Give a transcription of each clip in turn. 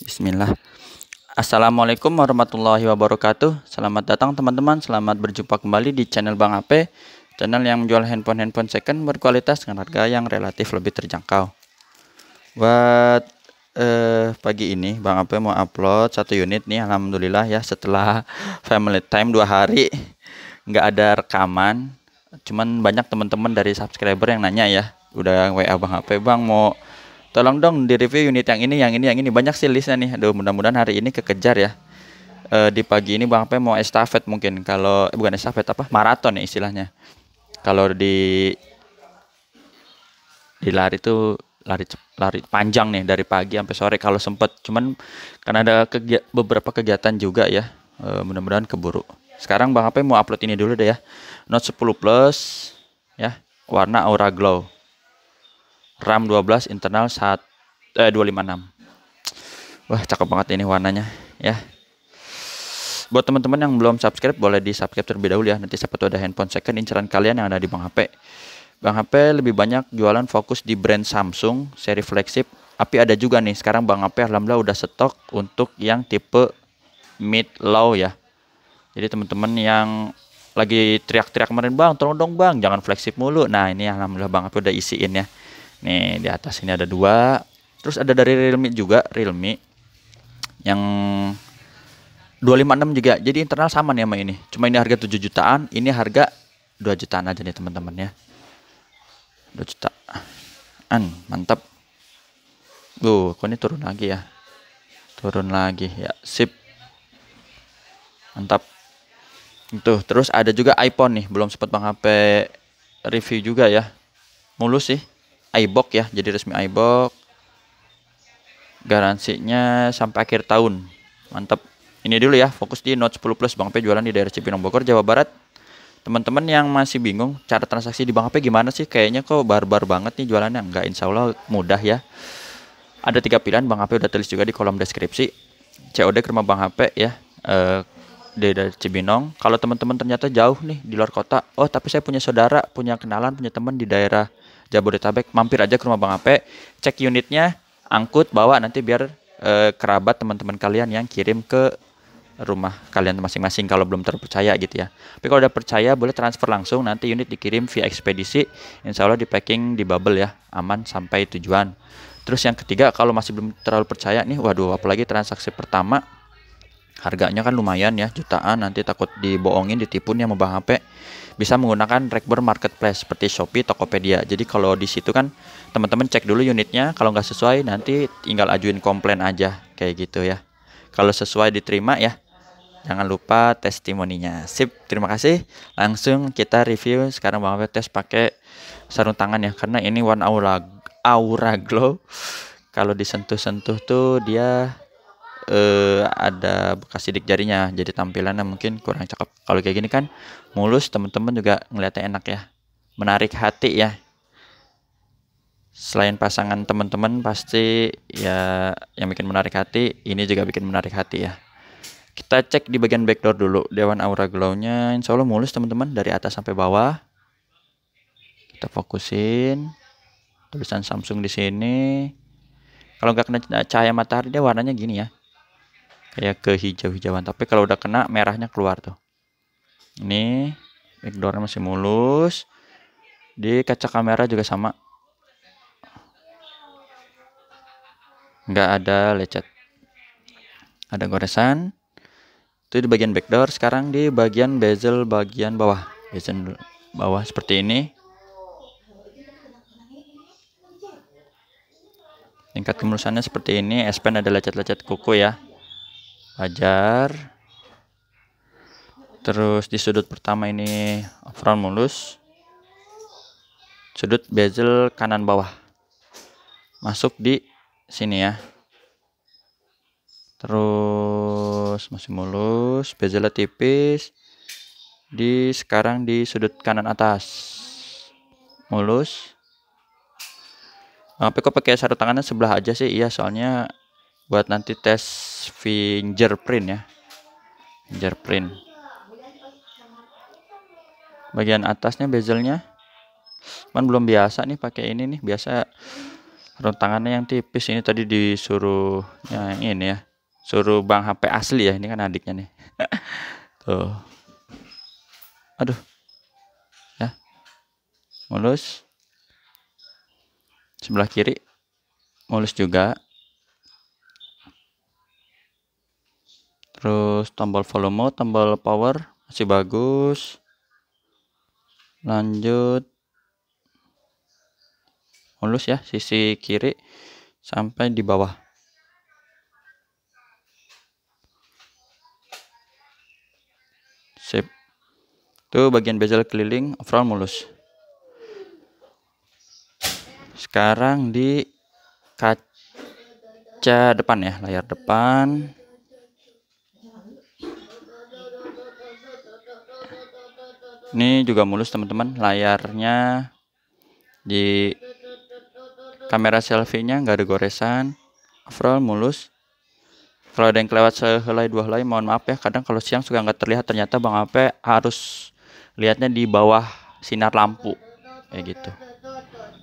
Bismillah. Assalamualaikum warahmatullahi wabarakatuh. Selamat datang teman-teman. Selamat berjumpa kembali di channel Bang AP, channel yang menjual handphone-handphone second berkualitas dengan harga yang relatif lebih terjangkau. Buat eh, pagi ini Bang AP mau upload satu unit nih. Alhamdulillah ya setelah family time dua hari nggak ada rekaman. Cuman banyak teman-teman dari subscriber yang nanya ya. Udah WA Bang AP, Bang mau tolong dong di review unit yang ini yang ini yang ini banyak sih listnya nih aduh mudah-mudahan hari ini kekejar ya e, di pagi ini Bang Pe mau estafet mungkin kalau eh, bukan estafet apa maraton ya istilahnya kalau di di lari itu lari lari panjang nih dari pagi sampai sore kalau sempet cuman karena ada kegi beberapa kegiatan juga ya e, mudah-mudahan keburu sekarang Bang Ape mau upload ini dulu deh ya Note 10 Plus ya warna aura glow RAM 12 internal saat eh, 256. Wah, cakep banget ini warnanya ya. Buat teman-teman yang belum subscribe boleh di subscribe terlebih dahulu ya. Nanti siapa tuh ada handphone second inceran kalian yang ada di Bang HP. Bang HP lebih banyak jualan fokus di brand Samsung seri flagship. Tapi ada juga nih sekarang Bang HP alhamdulillah udah stok untuk yang tipe mid low ya. Jadi teman-teman yang lagi teriak-teriak kemarin bang, tolong dong bang, jangan flagship mulu. Nah ini alhamdulillah bang, hp udah isiin ya. Nih, di atas ini ada dua. Terus ada dari Realme juga, Realme yang 256 juga. Jadi internal sama nih sama ini. Cuma ini harga 7 jutaan, ini harga 2 jutaan aja nih teman-teman ya. 2 an Mantap. Tuh, kok ini turun lagi ya. Turun lagi ya. Sip. Mantap. Itu. Terus ada juga iPhone nih, belum sempat Bang HP review juga ya. Mulus sih iBox ya jadi resmi iBox garansinya sampai akhir tahun mantap ini dulu ya fokus di Note 10 Plus Bang P jualan di daerah Cipinong Bogor Jawa Barat teman-teman yang masih bingung cara transaksi di Bang P gimana sih kayaknya kok barbar banget nih jualannya nggak insya Allah mudah ya ada tiga pilihan Bang HP udah tulis juga di kolom deskripsi COD ke rumah Bang HP ya eh, di daerah Cibinong kalau teman-teman ternyata jauh nih di luar kota oh tapi saya punya saudara punya kenalan punya teman di daerah Jabodetabek mampir aja ke rumah Bang Ape cek unitnya angkut bawa nanti biar eh, kerabat teman-teman kalian yang kirim ke rumah kalian masing-masing kalau belum terpercaya gitu ya. Tapi kalau udah percaya boleh transfer langsung nanti unit dikirim via ekspedisi, insya Allah di packing di bubble ya, aman sampai tujuan. Terus yang ketiga kalau masih belum terlalu percaya nih, waduh apalagi transaksi pertama harganya kan lumayan ya jutaan nanti takut dibohongin ditipu nih sama bang HP bisa menggunakan rekber marketplace seperti Shopee Tokopedia jadi kalau di situ kan teman-teman cek dulu unitnya kalau nggak sesuai nanti tinggal ajuin komplain aja kayak gitu ya kalau sesuai diterima ya jangan lupa testimoninya sip terima kasih langsung kita review sekarang bang HP tes pakai sarung tangan ya karena ini one aura aura glow kalau disentuh-sentuh tuh dia uh, ada bekas sidik jarinya jadi tampilannya mungkin kurang cakep kalau kayak gini kan mulus teman-teman juga ngeliatnya enak ya menarik hati ya selain pasangan teman-teman pasti ya yang bikin menarik hati ini juga bikin menarik hati ya kita cek di bagian backdoor dulu dewan aura glow-nya insya Allah mulus teman-teman dari atas sampai bawah kita fokusin tulisan Samsung di sini kalau nggak kena cahaya matahari dia warnanya gini ya kayak ke hijau-hijauan tapi kalau udah kena merahnya keluar tuh ini backdoornya masih mulus di kaca kamera juga sama nggak ada lecet ada goresan itu di bagian backdoor sekarang di bagian bezel bagian bawah bezel bawah seperti ini tingkat kemulusannya seperti ini S Pen ada lecet-lecet kuku ya ajar terus di sudut pertama ini front mulus sudut bezel kanan bawah masuk di sini ya terus masih mulus bezelnya tipis di sekarang di sudut kanan atas mulus tapi kok pakai sarung tangannya sebelah aja sih iya soalnya buat nanti tes fingerprint ya fingerprint bagian atasnya bezelnya man belum biasa nih pakai ini nih biasa rentangannya yang tipis ini tadi disuruh yang ini ya suruh bang HP asli ya ini kan adiknya nih tuh aduh ya mulus sebelah kiri mulus juga terus tombol volume tombol power masih bagus lanjut mulus ya sisi kiri sampai di bawah sip itu bagian bezel keliling overall mulus sekarang di kaca depan ya layar depan ini juga mulus teman-teman layarnya di kamera selfie-nya nggak ada goresan overall mulus kalau ada yang kelewat sehelai dua helai mohon maaf ya kadang kalau siang suka nggak terlihat ternyata Bang Ape harus lihatnya di bawah sinar lampu kayak gitu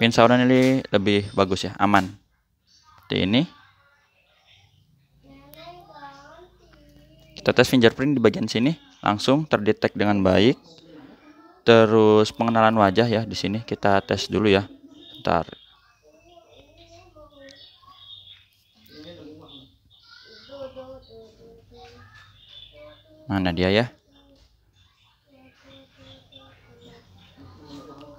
Pin sauran ini lebih bagus ya aman seperti ini kita tes fingerprint di bagian sini langsung terdetek dengan baik terus pengenalan wajah ya di sini kita tes dulu ya ntar mana dia ya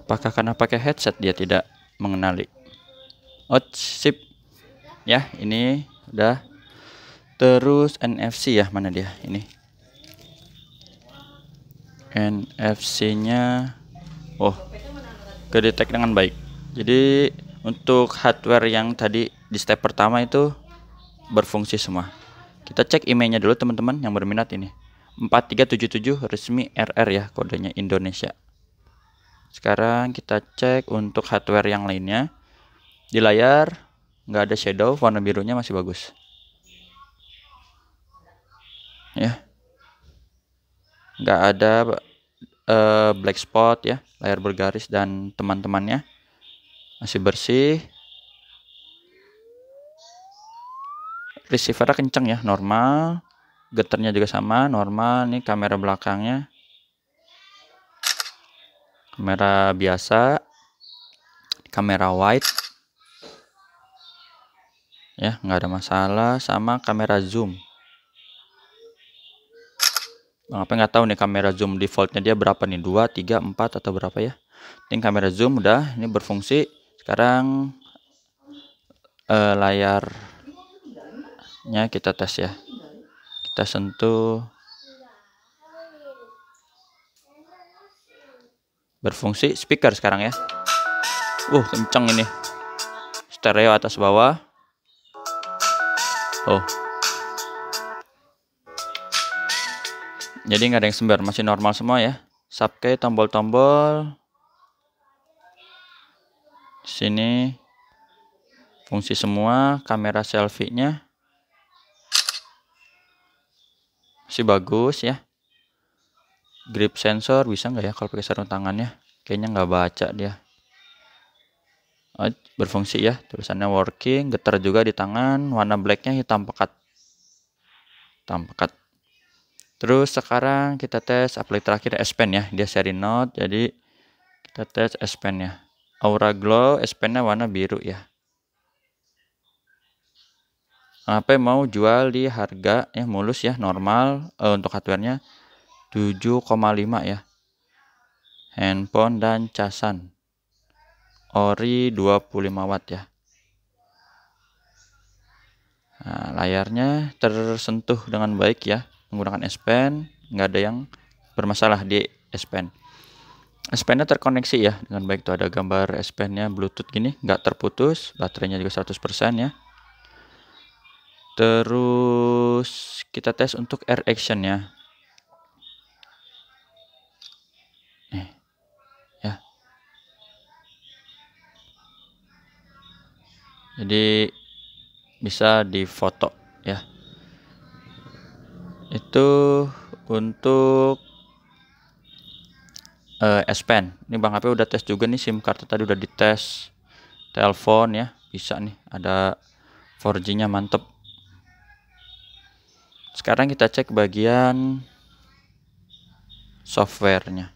apakah karena pakai headset dia tidak mengenali oh sip ya ini udah terus NFC ya mana dia ini NFC nya oh kedetek dengan baik jadi untuk hardware yang tadi di step pertama itu berfungsi semua kita cek emailnya dulu teman-teman yang berminat ini 4377 resmi RR ya kodenya Indonesia sekarang kita cek untuk hardware yang lainnya di layar nggak ada shadow warna birunya masih bagus ya nggak ada uh, black spot ya layar bergaris dan teman-temannya masih bersih receiver kenceng ya normal geternya juga sama normal nih kamera belakangnya kamera biasa kamera wide ya nggak ada masalah sama kamera zoom Eh, apa nggak tahu nih kamera zoom defaultnya dia berapa nih dua tiga empat atau berapa ya ini kamera zoom udah ini berfungsi sekarang uh, layarnya kita tes ya kita sentuh berfungsi speaker sekarang ya uh kenceng ini stereo atas bawah oh Jadi nggak ada yang sembar, masih normal semua ya. Subkey, tombol-tombol. Sini fungsi semua, kamera selfie-nya. Masih bagus ya. Grip sensor bisa nggak ya kalau pakai sarung tangannya? Kayaknya nggak baca dia. Oh, berfungsi ya, tulisannya working, getar juga di tangan, warna blacknya hitam pekat. Hitam pekat. Terus sekarang kita tes aplikasi terakhir S Pen ya. Dia seri Note jadi kita tes S Pen ya. Aura Glow S Pennya warna biru ya. HP mau jual di harga ya mulus ya normal uh, untuk hardware-nya 7,5 ya. Handphone dan casan. Ori 25 watt ya. Nah, layarnya tersentuh dengan baik ya menggunakan S Pen nggak ada yang bermasalah di S Pen S Pen-nya terkoneksi ya dengan baik tuh ada gambar S Pen-nya Bluetooth gini nggak terputus baterainya juga 100% ya terus kita tes untuk air action ya ya jadi bisa difoto ya itu untuk uh, S Pen. Ini Bang HP udah tes juga nih SIM card tadi udah dites. Telepon ya, bisa nih ada 4G-nya mantep. Sekarang kita cek bagian softwarenya.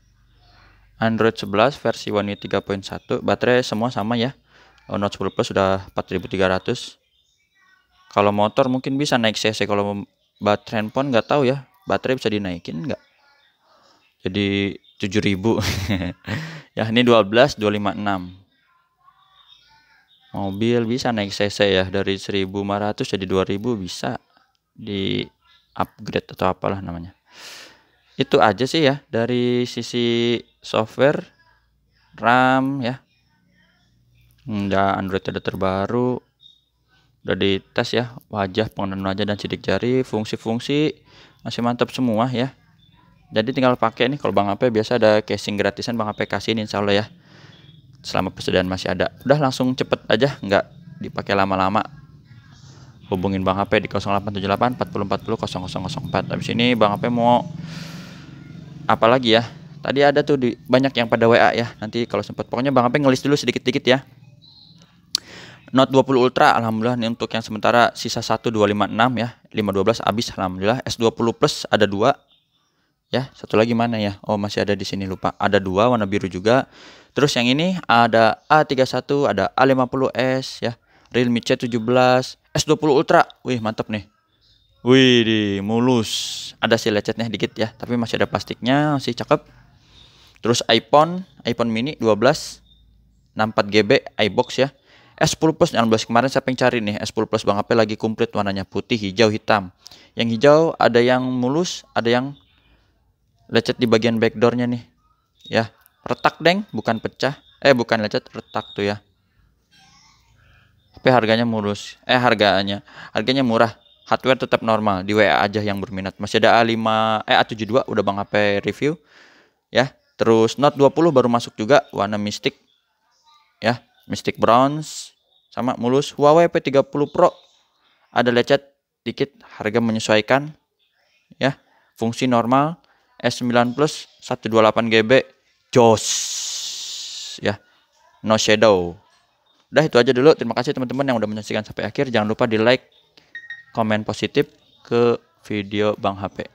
Android 11 versi One UI 3.1, baterai semua sama ya. Oh, Note 10 Plus sudah 4300. Kalau motor mungkin bisa naik CC kalau baterai handphone nggak tahu ya baterai bisa dinaikin nggak jadi 7000 ya ini 12 256 mobil bisa naik cc ya dari 1500 jadi 2000 bisa di upgrade atau apalah namanya itu aja sih ya dari sisi software RAM ya nggak hmm, ya, Android ada terbaru udah tes ya wajah pengenalan wajah dan sidik jari fungsi-fungsi masih mantap semua ya jadi tinggal pakai nih kalau Bang HP biasa ada casing gratisan Bang HP ini insya Allah ya selama persediaan masih ada udah langsung cepet aja nggak dipakai lama-lama hubungin Bang HP di 0878 4040 0004 habis ini Bang HP mau apa lagi ya tadi ada tuh di banyak yang pada WA ya nanti kalau sempat pokoknya Bang Ape ngelis dulu sedikit-sedikit ya Note 20 Ultra alhamdulillah ini untuk yang sementara sisa 1 256 ya. 512 habis alhamdulillah. S20 Plus ada dua ya. Satu lagi mana ya? Oh, masih ada di sini lupa. Ada dua warna biru juga. Terus yang ini ada A31, ada A50s ya. Realme C17, S20 Ultra. Wih, mantap nih. Wih, di mulus. Ada si lecetnya dikit ya, tapi masih ada plastiknya, masih cakep. Terus iPhone, iPhone mini 12 64 GB iBox ya. S10 Plus 16 kemarin saya pengen cari nih S10 Plus Bang HP lagi komplit warnanya putih, hijau, hitam. Yang hijau ada yang mulus, ada yang lecet di bagian backdoornya nih. Ya, retak deng, bukan pecah. Eh bukan lecet, retak tuh ya. Tapi harganya mulus. Eh harganya, harganya murah. Hardware tetap normal di WA aja yang berminat. Masih ada A5 eh A72 udah Bang HP review. Ya, terus Note 20 baru masuk juga warna mistik. Ya, Mystic Bronze sama mulus. Huawei P30 Pro ada lecet dikit, harga menyesuaikan ya. Fungsi normal S9 Plus 128 GB jos ya. No shadow. Udah itu aja dulu. Terima kasih teman-teman yang udah menyaksikan sampai akhir. Jangan lupa di like, komen positif ke video Bang HP.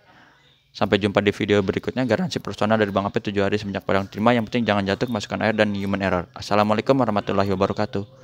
Sampai jumpa di video berikutnya garansi personal dari Bang Apit 7 hari semenjak barang terima yang penting jangan jatuh masukkan air dan human error. Assalamualaikum warahmatullahi wabarakatuh.